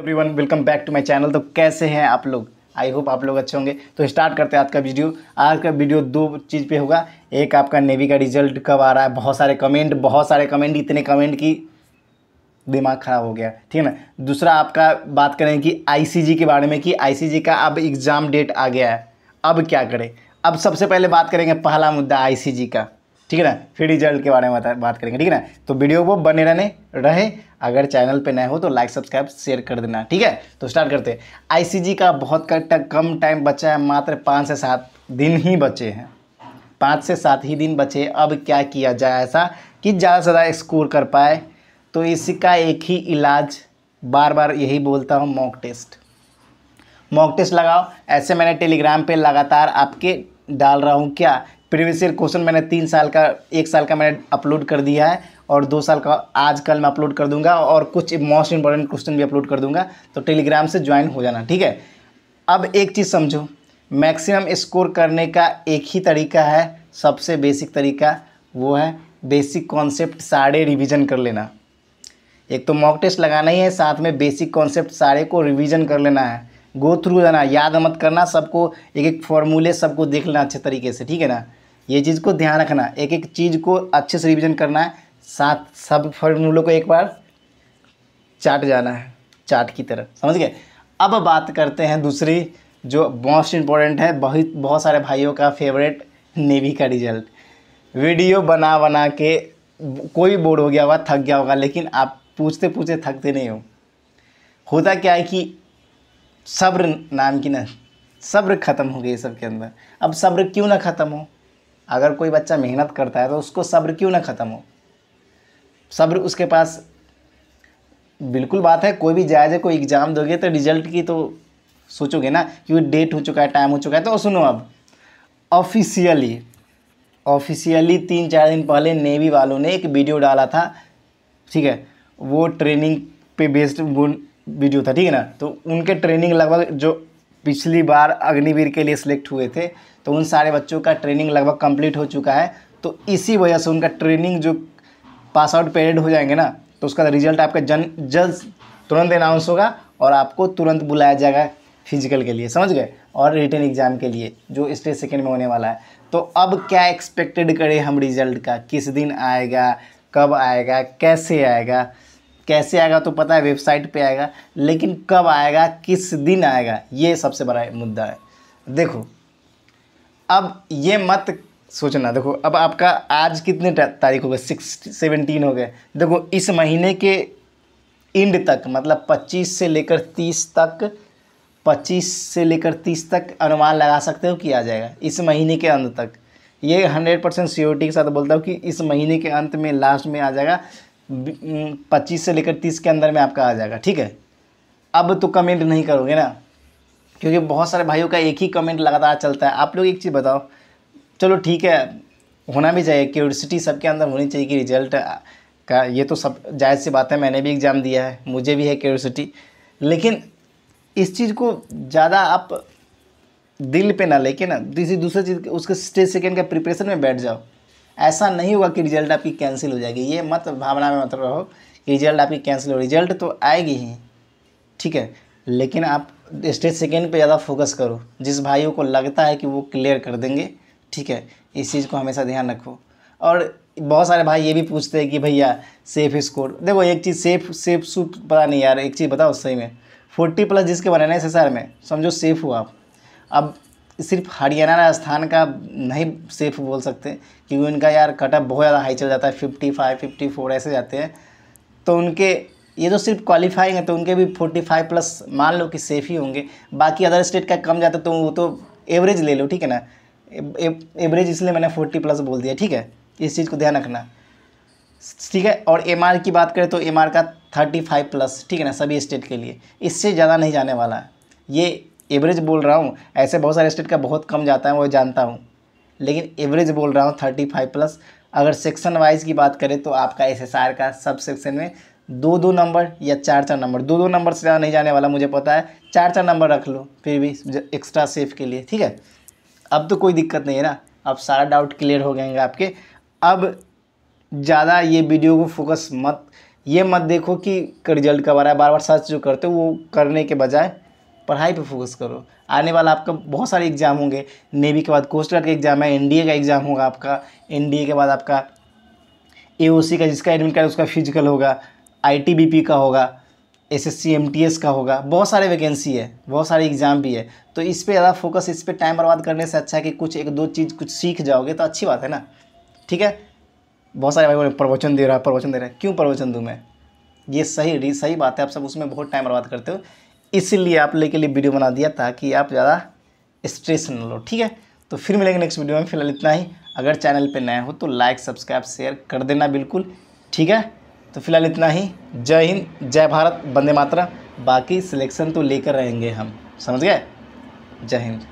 every everyone welcome back to my channel तो कैसे हैं आप लोग आई होप आप लोग अच्छे होंगे तो स्टार्ट करते हैं आज का वीडियो आज का वीडियो दो चीज़ पे होगा एक आपका नेवी का रिजल्ट कब आ रहा है बहुत सारे कमेंट बहुत सारे कमेंट इतने कमेंट की दिमाग ख़राब हो गया ठीक है ना दूसरा आपका बात करें कि आईसीजी के बारे में कि आईसीजी का अब एग्ज़ाम डेट आ गया है अब क्या करें अब सबसे पहले बात करेंगे पहला मुद्दा आईसीजी का ठीक है ना फिर रिजल्ट के बारे में बात करेंगे ठीक है ना तो वीडियो को बने रहने रहे अगर चैनल पे नए हो तो लाइक सब्सक्राइब शेयर कर देना ठीक है तो स्टार्ट करते हैं आई का बहुत कम टाइम बचा है मात्र पाँच से सात दिन ही बचे हैं पाँच से सात ही दिन बचे अब क्या किया जाए ऐसा कि ज़्यादा से ज़्यादा स्कोर कर पाए तो इसका एक ही इलाज बार बार यही बोलता हूँ मॉक टेस्ट मॉक टेस्ट लगाओ ऐसे मैंने टेलीग्राम पे लगातार आपके डाल रहा हूँ क्या प्रीवियस ईयर क्वेश्चन मैंने तीन साल का एक साल का मैंने अपलोड कर दिया है और दो साल का आज कल मैं अपलोड कर दूंगा और कुछ मोस्ट इंपॉर्टेंट क्वेश्चन भी अपलोड कर दूंगा तो टेलीग्राम से ज्वाइन हो जाना ठीक है अब एक चीज़ समझो मैक्सिमम स्कोर करने का एक ही तरीका है सबसे बेसिक तरीका वो है बेसिक कॉन्सेप्ट सारे रिविज़न कर लेना एक तो मॉक टेस्ट लगाना ही है साथ में बेसिक कॉन्सेप्ट सारे को रिविज़न कर लेना है गो थ्रू जाना याद मत करना सबको एक एक फॉर्मूले सबको देख लेना अच्छे तरीके से ठीक है ना ये चीज़ को ध्यान रखना एक एक चीज़ को अच्छे से रिविज़न करना है साथ सब फॉर्मूलों को एक बार चाट जाना है चाट की तरह समझ गए अब बात करते हैं दूसरी जो मोस्ट इम्पोर्टेंट है बहुत बहुत सारे भाइयों का फेवरेट नेवी का रिजल्ट वीडियो बना बना के कोई बोर्ड हो गया होगा थक गया होगा लेकिन आप पूछते पूछते थकते नहीं हो होता क्या है कि सब्र नाम की ना सब्र ख़त्म हो गई सबके अंदर अब सब्र क्यों ना ख़त्म हो अगर कोई बच्चा मेहनत करता है तो उसको सब्र क्यों ना ख़त्म हो सब्र उसके पास बिल्कुल बात है कोई भी जायज़ है कोई एग्ज़ाम दोगे तो रिजल्ट की तो सोचोगे ना कि डेट हो चुका है टाइम हो चुका है तो सुनो अब ऑफिशियली ऑफिशियली तीन चार दिन पहले नेवी वालों ने एक वीडियो डाला था ठीक है वो ट्रेनिंग पे बेस्ड वो वीडियो था ठीक है ना तो उनके ट्रेनिंग लगभग जो पिछली बार अग्निवीर के लिए सिलेक्ट हुए थे तो उन सारे बच्चों का ट्रेनिंग लगभग कंप्लीट हो चुका है तो इसी वजह से उनका ट्रेनिंग जो पास आउट पेरियड हो जाएंगे ना तो उसका रिजल्ट आपका जन जल्द तुरंत अनाउंस होगा और आपको तुरंत बुलाया जाएगा फिजिकल के लिए समझ गए और रिटर्न एग्ज़ाम के लिए जो स्टेज सेकेंड में होने वाला है तो अब क्या एक्सपेक्टेड करें हम रिजल्ट का किस दिन आएगा कब आएगा कैसे आएगा कैसे आएगा तो पता है वेबसाइट पे आएगा लेकिन कब आएगा किस दिन आएगा ये सबसे बड़ा मुद्दा है देखो अब ये मत सोचना देखो अब आपका आज कितने तारीख हो गए सिक्स सेवनटीन हो गए देखो इस महीने के एंड तक मतलब पच्चीस से लेकर तीस तक पच्चीस से लेकर तीस तक अनुमान लगा सकते हो कि आ जाएगा इस महीने के अंत तक ये हंड्रेड परसेंट सियोरिटी के साथ बोलता हूँ कि इस महीने के अंत में लास्ट में आ जाएगा पच्चीस से लेकर तीस के अंदर में आपका आ जाएगा ठीक है अब तो कमेंट नहीं करोगे ना क्योंकि बहुत सारे भाइयों का एक ही कमेंट लगातार चलता है आप लोग एक चीज़ बताओ चलो ठीक है होना भी चाहिए क्यूरसिटी सबके अंदर होनी चाहिए कि रिजल्ट का ये तो सब जायज़ सी बात है मैंने भी एग्ज़ाम दिया है मुझे भी है क्यूरसिटी लेकिन इस चीज़ को ज़्यादा आप दिल पे ना लेके ना किसी दूसरे चीज़ उसके स्टेज सेकेंड का प्रिपरेशन में बैठ जाओ ऐसा नहीं होगा कि रिजल्ट आपकी कैंसिल हो जाएगी ये मत भावना में मत रहो कि रिजल्ट आपकी कैंसिल हो रिजल्ट तो आएगी ही ठीक है लेकिन आप स्टेज सेकेंड पे ज़्यादा फोकस करो जिस भाइयों को लगता है कि वो क्लियर कर देंगे ठीक है इस चीज़ को हमेशा ध्यान रखो और बहुत सारे भाई ये भी पूछते हैं कि भैया सेफ स्कोर देखो एक चीज़ सेफ सेफ सूप पता नहीं यार एक चीज़ बताओ सही में फोर्टी प्लस जिसके बनाने से सर में समझो सेफ हो आप अब सिर्फ हरियाणा राजस्थान का नहीं सेफ बोल सकते क्योंकि उनका यार कटअप बहुत ज़्यादा हाई चल जाता है फिफ्टी फाइव फिफ्टी फोर ऐसे जाते हैं तो उनके ये जो तो सिर्फ क्वालिफाइंग है तो उनके भी फोर्टी फाइव प्लस मान लो कि सेफ ही होंगे बाकी अदर स्टेट का कम जाता तो वो तो एवरेज ले लो ठीक है ना एवरेज इसलिए मैंने फोर्टी प्लस बोल दिया ठीक है इस चीज़ को ध्यान रखना ठीक है और एम की बात करें तो एम का थर्टी फाइव प्लस ठीक है ना सभी स्टेट के लिए इससे ज़्यादा नहीं जाने वाला है ये एवरेज बोल रहा हूँ ऐसे बहुत सारे स्टेट का बहुत कम जाता है वो जानता हूँ लेकिन एवरेज बोल रहा हूँ थर्टी फाइव प्लस अगर सेक्शन वाइज की बात करें तो आपका एस का सब सेक्शन में दो दो नंबर या चार चार नंबर दो दो नंबर से ज़्यादा नहीं जाने वाला मुझे पता है चार चार नंबर रख लो फिर भी एक्स्ट्रा सेफ के लिए ठीक है अब तो कोई दिक्कत नहीं है ना अब सारा डाउट क्लियर हो गएंगे आपके अब ज़्यादा ये वीडियो को फोकस मत ये मत देखो कि रिजल्ट कब आ रहा है बार बार सर्च जो करते हो वो करने के बजाय पढ़ाई पे फोकस करो आने वाला आपका बहुत सारे एग्ज़ाम होंगे नेवी के बाद कोस्ट गार्ड का एग्ज़ाम है एनडीए का एग्ज़ाम होगा आपका एनडीए के बाद आपका एओसी का जिसका एडमिट कार्ड उसका फिजिकल होगा आईटीबीपी का होगा एसएससी एमटीएस का होगा बहुत सारे वैकेंसी है बहुत सारे एग्ज़ाम भी है तो इस पर ज़्यादा फोकस इस पर टाइम बर्बाद करने से अच्छा है कि कुछ एक दो चीज़ कुछ सीख जाओगे तो अच्छी बात है ना ठीक है बहुत सारे भाई बोले प्रवचन दे रहा है प्रवचन दे रहा है क्यों प्रवचन दूँ मैं ये सही सही बात है आप सब उसमें बहुत टाइम बर्बाद करते हो इसीलिए आप लोग के लिए वीडियो बना दिया ताकि आप ज़्यादा स्ट्रेस न लो ठीक है तो फिर मिलेंगे नेक्स्ट वीडियो में फिलहाल इतना ही अगर चैनल पर नए हो तो लाइक सब्सक्राइब शेयर कर देना बिल्कुल ठीक है तो फिलहाल इतना ही जय हिंद जय भारत बंदे मात्रा बाकी सिलेक्शन तो लेकर रहेंगे हम समझ गए जय हिंद